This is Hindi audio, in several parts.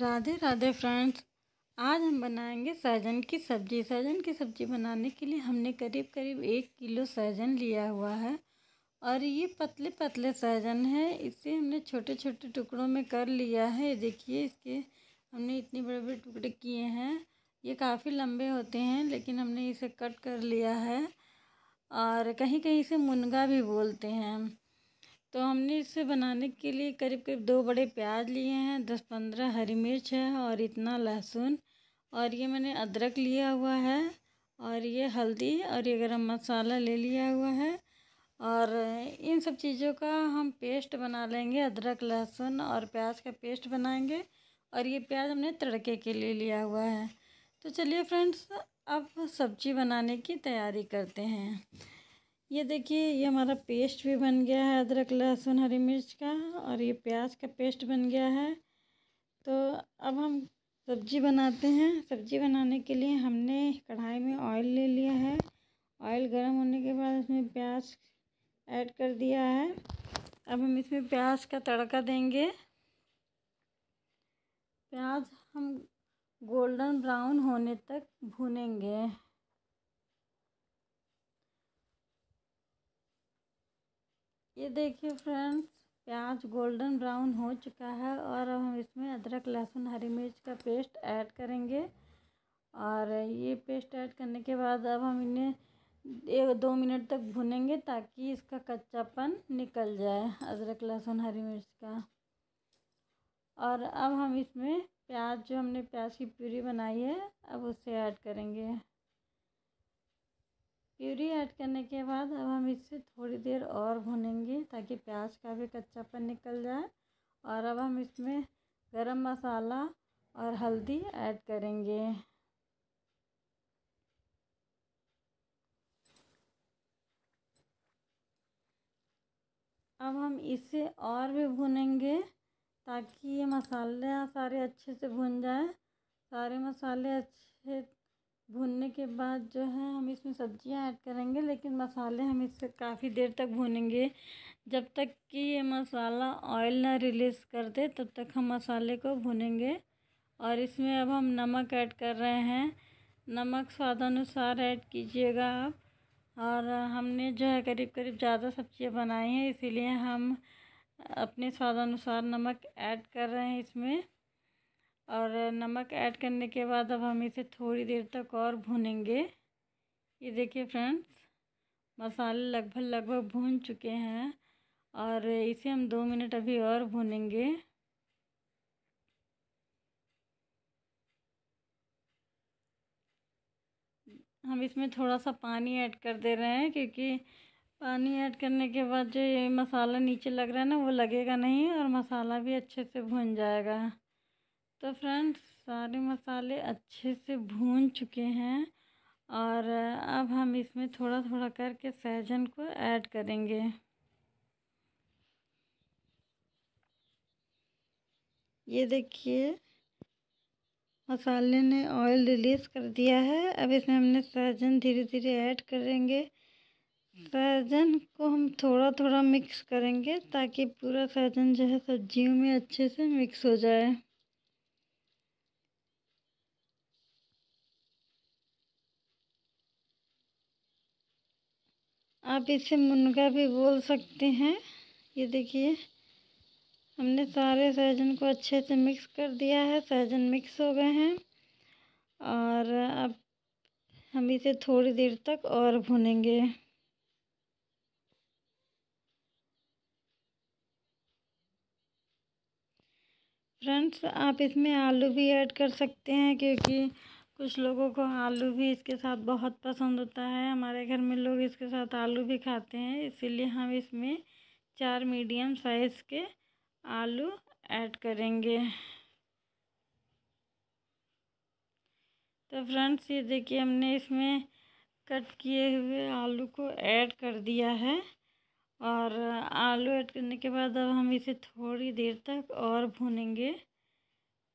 राधे राधे फ्रेंड्स आज हम बनाएंगे सहजन की सब्ज़ी सहजन की सब्ज़ी बनाने के लिए हमने करीब करीब एक किलो सहजन लिया हुआ है और ये पतले पतले सहजन है इसे हमने छोटे छोटे टुकड़ों में कर लिया है देखिए इसके हमने इतने बड़े बड़े टुकड़े किए हैं ये काफ़ी लंबे होते हैं लेकिन हमने इसे कट कर लिया है और कहीं कहीं इसे मुनगा भी बोलते हैं तो हमने इसे बनाने के लिए करीब करीब दो बड़े प्याज लिए हैं दस पंद्रह हरी मिर्च है और इतना लहसुन और ये मैंने अदरक लिया हुआ है और ये हल्दी और ये गरम मसाला ले लिया हुआ है और इन सब चीज़ों का हम पेस्ट बना लेंगे अदरक लहसुन और प्याज का पेस्ट बनाएंगे और ये प्याज हमने तड़के के लिए लिया हुआ है तो चलिए फ्रेंड्स अब सब्ज़ी बनाने की तैयारी करते हैं ये देखिए ये हमारा पेस्ट भी बन गया है अदरक लहसुन हरी मिर्च का और ये प्याज का पेस्ट बन गया है तो अब हम सब्जी बनाते हैं सब्जी बनाने के लिए हमने कढ़ाई में ऑयल ले लिया है ऑयल गर्म होने के बाद इसमें प्याज ऐड कर दिया है अब हम इसमें प्याज का तड़का देंगे प्याज हम गोल्डन ब्राउन होने तक भूनेंगे ये देखिए फ्रेंड्स प्याज गोल्डन ब्राउन हो चुका है और अब हम इसमें अदरक लहसुन हरी मिर्च का पेस्ट ऐड करेंगे और ये पेस्ट ऐड करने के बाद अब हम इन्हें एक दो मिनट तक भुनेंगे ताकि इसका कच्चापन निकल जाए अदरक लहसुन हरी मिर्च का और अब हम इसमें प्याज जो हमने प्याज की प्यूरी बनाई है अब उसे ऐड करेंगे प्यूरी ऐड करने के बाद अब हम इसे थोड़ी देर और भुनेंगे ताकि प्याज का भी कच्चापन निकल जाए और अब हम इसमें गरम मसाला और हल्दी ऐड करेंगे अब हम इसे और भी भुनेंगे ताकि ये मसाले सारे अच्छे से भुन जाए सारे मसाले अच्छे भूनने के बाद जो है हम इसमें सब्जियां ऐड करेंगे लेकिन मसाले हम इससे काफ़ी देर तक भूनेंगे जब तक कि ये मसाला ऑयल ना रिलीज़ कर दे तब तक हम मसाले को भूनेंगे और इसमें अब हम नमक ऐड कर रहे हैं नमक स्वादानुसार ऐड कीजिएगा आप और हमने जो है करीब करीब ज़्यादा सब्जियां बनाई हैं इसीलिए हम अपने स्वादानुसार नमक ऐड कर रहे हैं इसमें और नमक ऐड करने के बाद अब हम इसे थोड़ी देर तक और भूनेंगे ये देखिए फ्रेंड्स मसाले लगभग लगभग भून चुके हैं और इसे हम दो मिनट अभी और भूनेंगे हम इसमें थोड़ा सा पानी ऐड कर दे रहे हैं क्योंकि पानी ऐड करने के बाद जो ये मसाला नीचे लग रहा है ना वो लगेगा नहीं और मसाला भी अच्छे से भुन जाएगा तो फ्रेंड्स सारे मसाले अच्छे से भून चुके हैं और अब हम इसमें थोड़ा थोड़ा करके सहजन को ऐड करेंगे ये देखिए मसाले ने ऑयल रिलीज़ कर दिया है अब इसमें हमने सहजन धीरे धीरे ऐड करेंगे सहजन को हम थोड़ा थोड़ा मिक्स करेंगे ताकि पूरा सहजन जो है सब्जियों में अच्छे से मिक्स हो जाए आप इसे मुनगा भी बोल सकते हैं ये देखिए हमने सारे सहजन को अच्छे से मिक्स कर दिया है सहजन मिक्स हो गए हैं और अब हम इसे थोड़ी देर तक और भुनेंगे फ्रेंड्स आप इसमें आलू भी ऐड कर सकते हैं क्योंकि कुछ लोगों को आलू भी इसके साथ बहुत पसंद होता है हमारे घर में लोग इसके साथ आलू भी खाते हैं इसीलिए हम इसमें चार मीडियम साइज़ के आलू ऐड करेंगे तो फ्रेंड्स ये देखिए हमने इसमें कट किए हुए आलू को ऐड कर दिया है और आलू ऐड करने के बाद अब हम इसे थोड़ी देर तक और भूनेंगे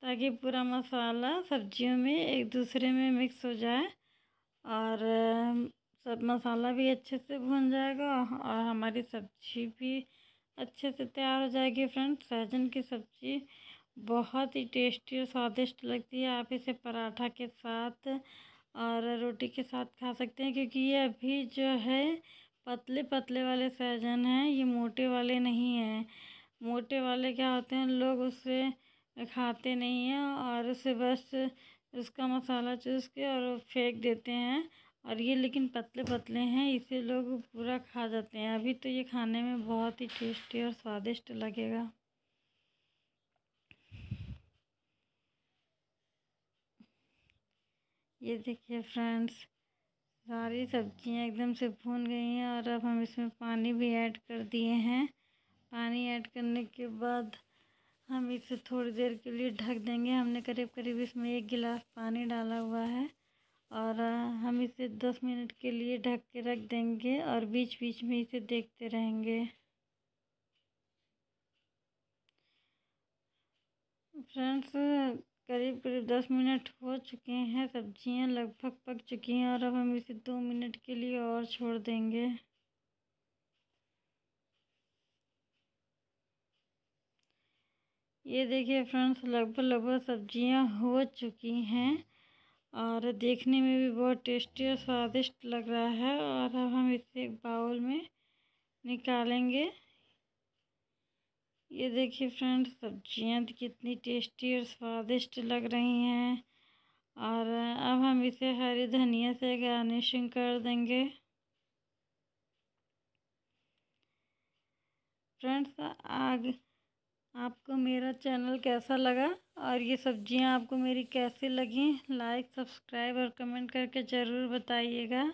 ताकि पूरा मसाला सब्जियों में एक दूसरे में मिक्स हो जाए और सब मसाला भी अच्छे से भुन जाएगा और हमारी सब्जी भी अच्छे से तैयार हो जाएगी फ्रेंड्स सहजन की सब्ज़ी बहुत ही टेस्टी और स्वादिष्ट लगती है आप इसे पराठा के साथ और रोटी के साथ खा सकते हैं क्योंकि ये अभी जो है पतले पतले वाले सहजन हैं ये मोटे वाले नहीं हैं मोटे वाले क्या होते हैं लोग उसे खाते नहीं हैं और उसे बस उसका मसाला चूस के और फेंक देते हैं और ये लेकिन पतले पतले हैं इसे लोग पूरा खा जाते हैं अभी तो ये खाने में बहुत ही टेस्टी और स्वादिष्ट लगेगा ये देखिए फ्रेंड्स सारी सब्जियां एकदम से भून गई हैं और अब हम इसमें पानी भी ऐड कर दिए हैं पानी ऐड करने के बाद हम इसे थोड़ी देर के लिए ढक देंगे हमने करीब करीब इसमें एक गिलास पानी डाला हुआ है और हम इसे दस मिनट के लिए ढक के रख देंगे और बीच बीच में इसे देखते रहेंगे फ्रेंड्स करीब करीब दस मिनट हो चुके हैं सब्जियां लगभग पक चुकी हैं और अब हम इसे दो मिनट के लिए और छोड़ देंगे ये देखिए फ्रेंड्स लगभग लगभग सब्जियां हो चुकी हैं और देखने में भी बहुत टेस्टी और स्वादिष्ट लग रहा है और अब हम इसे एक बाउल में निकालेंगे ये देखिए फ्रेंड्स सब्जियां तो कितनी टेस्टी और स्वादिष्ट लग रही हैं और अब हम इसे हरी धनिया से गार्निशिंग कर देंगे फ्रेंड्स आग आपको मेरा चैनल कैसा लगा और ये सब्जियां आपको मेरी कैसी लगी लाइक सब्सक्राइब और कमेंट करके ज़रूर बताइएगा